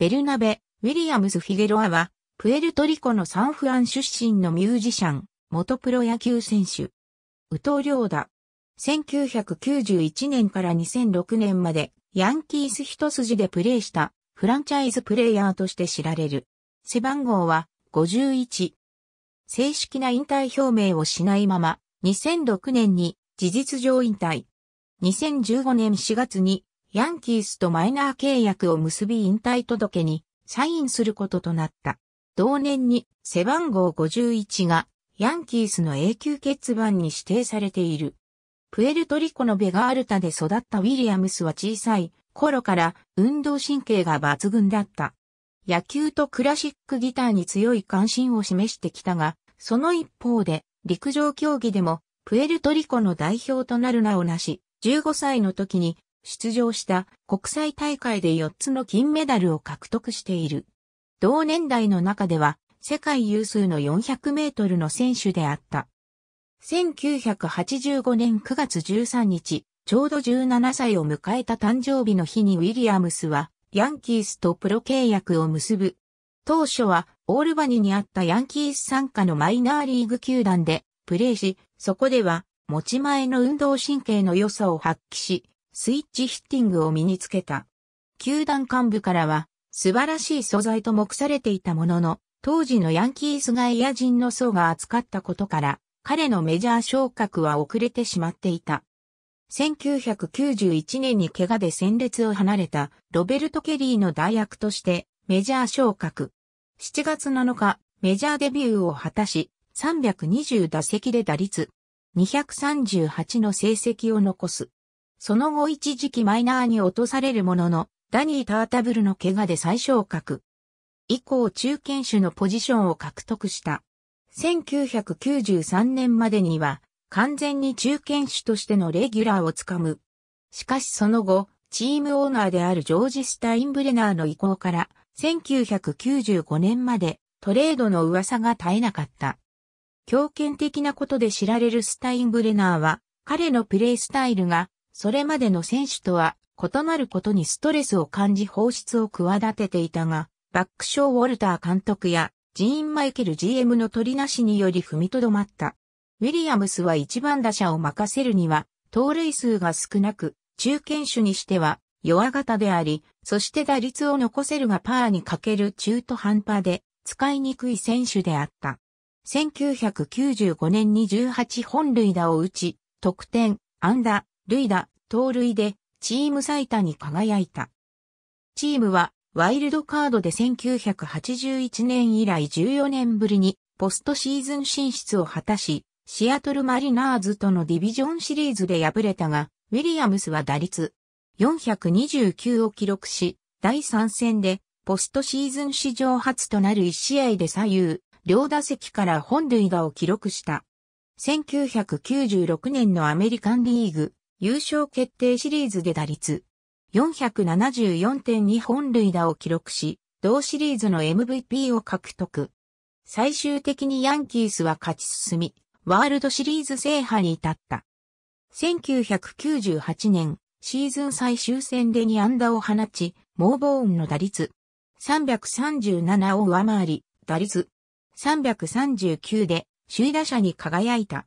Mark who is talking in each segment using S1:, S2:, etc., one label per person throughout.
S1: ベルナベ・ウィリアムズ・フィゲロアは、プエルトリコのサンフアン出身のミュージシャン、元プロ野球選手。宇藤良だ。1991年から2006年まで、ヤンキース一筋でプレーした、フランチャイズプレイヤーとして知られる。背番号は、51。正式な引退表明をしないまま、2006年に事実上引退。2015年4月にヤンキースとマイナー契約を結び引退届にサインすることとなった。同年に背番号51がヤンキースの永久欠番に指定されている。プエルトリコのベガールタで育ったウィリアムスは小さい頃から運動神経が抜群だった。野球とクラシックギターに強い関心を示してきたが、その一方で陸上競技でもプエルトリコの代表となる名をなし、15歳の時に出場した国際大会で4つの金メダルを獲得している。同年代の中では世界有数の400メートルの選手であった。1985年9月13日、ちょうど17歳を迎えた誕生日の日にウィリアムスはヤンキースとプロ契約を結ぶ。当初はオールバニにあったヤンキース参加のマイナーリーグ球団でプレーし、そこでは持ち前の運動神経の良さを発揮し、スイッチヒッティングを身につけた。球団幹部からは、素晴らしい素材と目されていたものの、当時のヤンキースエア人の層が扱ったことから、彼のメジャー昇格は遅れてしまっていた。1991年に怪我で戦列を離れたロベルト・ケリーの代役としてメジャー昇格。7月7日、メジャーデビューを果たし、320打席で打率238の成績を残す。その後一時期マイナーに落とされるものの、ダニー・タータブルの怪我で最昇格。以降中堅手のポジションを獲得した。1993年までには完全に中堅手としてのレギュラーをつかむ。しかしその後、チームオーナーであるジョージ・スタインブレナーの意向から、1995年までトレードの噂が絶えなかった。強権的なことで知られるスタインブレナーは、彼のプレイスタイルがそれまでの選手とは異なることにストレスを感じ放出を企てていたが、バックショーウォルター監督やジーン・マイケル GM の取りなしにより踏みとどまった。ウィリアムスは一番打者を任せるには、盗塁数が少なく、中堅手にしては弱型であり、そして打率を残せるがパーにかける中途半端で使いにくい選手であった。1995年に18本塁打を打ち、得点、安打、イ打、盗塁でチーム最多に輝いた。チームはワイルドカードで1981年以来14年ぶりにポストシーズン進出を果たし、シアトルマリナーズとのディビジョンシリーズで敗れたが、ウィリアムスは打率429を記録し、第3戦でポストシーズン史上初となる1試合で左右、両打席から本塁打を記録した。1996年のアメリカンリーグ優勝決定シリーズで打率474.2本塁打を記録し、同シリーズの MVP を獲得。最終的にヤンキースは勝ち進み、ワールドシリーズ制覇に至った。1998年、シーズン最終戦で2安打を放ち、モーボーンの打率337を上回り、打率339で首位打者に輝いた。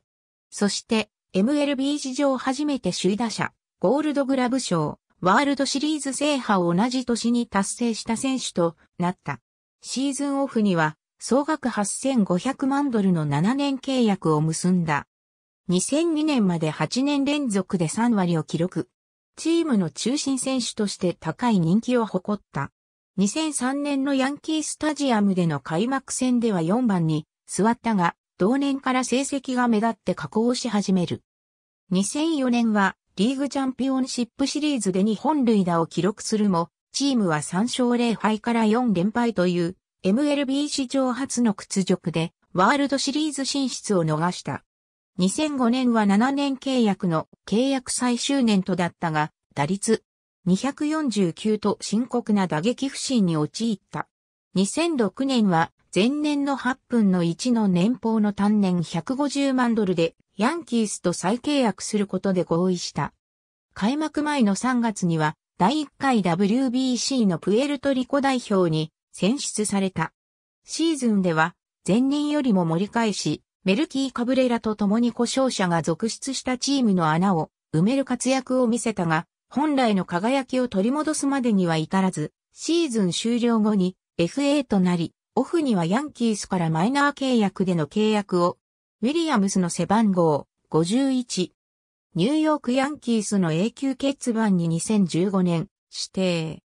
S1: そして MLB 史上初めて首位打者、ゴールドグラブ賞、ワールドシリーズ制覇を同じ年に達成した選手となった。シーズンオフには、総額8500万ドルの7年契約を結んだ。2002年まで8年連続で3割を記録。チームの中心選手として高い人気を誇った。2003年のヤンキースタジアムでの開幕戦では4番に座ったが、同年から成績が目立って下降し始める。2004年はリーグチャンピオンシップシリーズで日本塁打を記録するも、チームは3勝0敗から4連敗という MLB 史上初の屈辱でワールドシリーズ進出を逃した。2005年は7年契約の契約最終年とだったが、打率249と深刻な打撃不振に陥った。2006年は前年の8分の1の年俸の単年150万ドルでヤンキースと再契約することで合意した。開幕前の3月には第1回 WBC のプエルトリコ代表に選出された。シーズンでは前年よりも盛り返し、メルキー・カブレラと共に故障者が続出したチームの穴を埋める活躍を見せたが、本来の輝きを取り戻すまでには至らず、シーズン終了後に FA となり、オフにはヤンキースからマイナー契約での契約を、ウィリアムスの背番号51、ニューヨークヤンキースの永久欠番に2015年指定。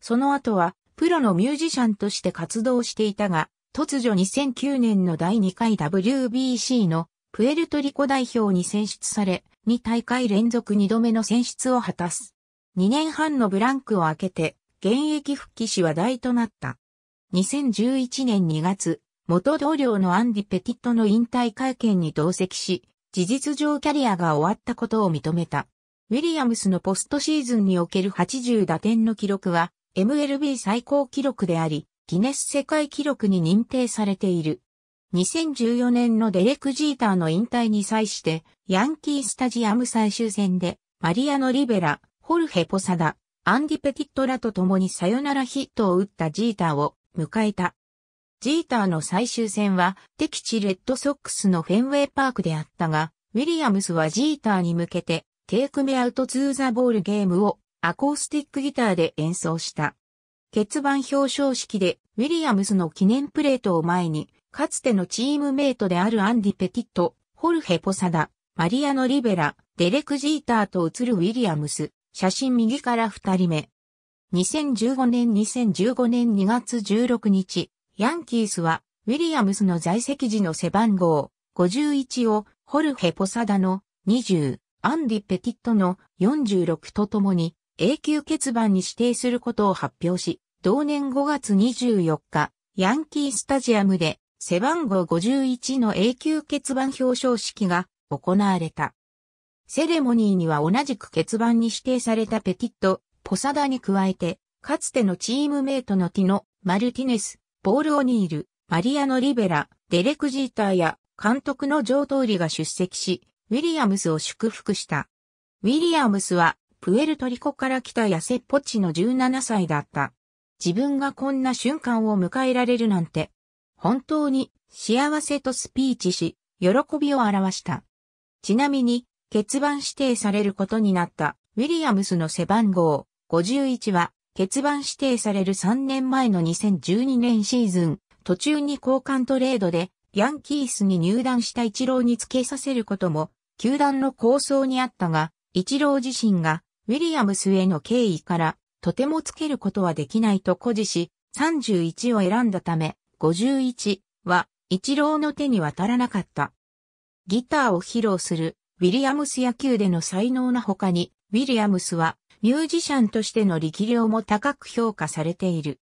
S1: その後は、プロのミュージシャンとして活動していたが、突如2009年の第2回 WBC のプエルトリコ代表に選出され、2大会連続2度目の選出を果たす。2年半のブランクを開けて、現役復帰し話題となった。2011年2月、元同僚のアンディ・ペティットの引退会見に同席し、事実上キャリアが終わったことを認めた。ウィリアムスのポストシーズンにおける80打点の記録は、MLB 最高記録であり、ギネス世界記録に認定されている。2014年のデレク・ジーターの引退に際して、ヤンキースタジアム最終戦で、マリアノ・リベラ、ホルヘ・ポサダ、アンディ・ペティットらと共にサヨナラヒットを打ったジーターを迎えた。ジーターの最終戦は敵地レッドソックスのフェンウェイパークであったが、ウィリアムスはジーターに向けて、テイクメアウトツーザボールゲームをアコースティックギターで演奏した。欠番表彰式でウィリアムスの記念プレートを前に、かつてのチームメイトであるアンディ・ペティット、ホルヘ・ポサダ、マリアノ・リベラ、デレク・ジーターと映るウィリアムス、写真右から二人目。2015年2015年2月16日、ヤンキースは、ウィリアムスの在籍時の背番号51をホルヘ・ポサダの20、アンディ・ペティットの46とともに永久欠番に指定することを発表し、同年5月24日、ヤンキースタジアムで背番号51の永久欠番表彰式が行われた。セレモニーには同じく欠番に指定されたペティットポサダに加えて、かつてのチームメイトのティノ、マルティネス、ボール・オニール、マリアノ・リベラ、デレク・ジーターや監督のジョー・トーリが出席し、ウィリアムスを祝福した。ウィリアムスは、プエルトリコから来た痩せっぽちの17歳だった。自分がこんな瞬間を迎えられるなんて、本当に幸せとスピーチし、喜びを表した。ちなみに、欠番指定されることになったウィリアムスの背番号51は、決番指定される3年前の2012年シーズン、途中に交換トレードで、ヤンキースに入団した一郎に付けさせることも、球団の構想にあったが、一郎自身が、ウィリアムスへの敬意から、とても付けることはできないと誇示し、31を選んだため、51は、一郎の手に渡らなかった。ギターを披露する、ウィリアムス野球での才能な他に、ウィリアムスは、ミュージシャンとしての力量も高く評価されている。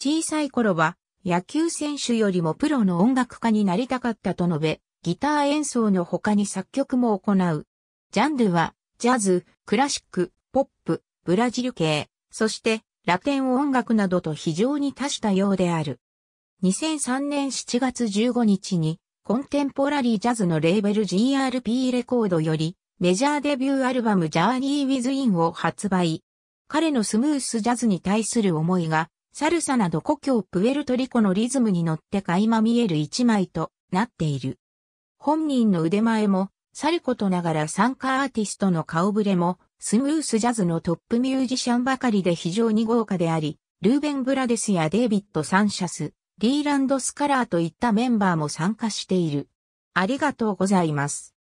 S1: 小さい頃は野球選手よりもプロの音楽家になりたかったと述べ、ギター演奏の他に作曲も行う。ジャンルはジャズ、クラシック、ポップ、ブラジル系、そしてラテン音楽などと非常に多種多様である。2003年7月15日にコンテンポラリージャズのレーベル GRP レコードよりメジャーデビューアルバムジャーニー・ウィズ・インを発売。彼のスムースジャズに対する思いが、サルサなど故郷プエルトリコのリズムに乗って垣間見える一枚となっている。本人の腕前も、サルことながら参加アーティストの顔ぶれも、スムースジャズのトップミュージシャンばかりで非常に豪華であり、ルーベン・ブラデスやデイビッド・サンシャス、リーランド・スカラーといったメンバーも参加している。ありがとうございます。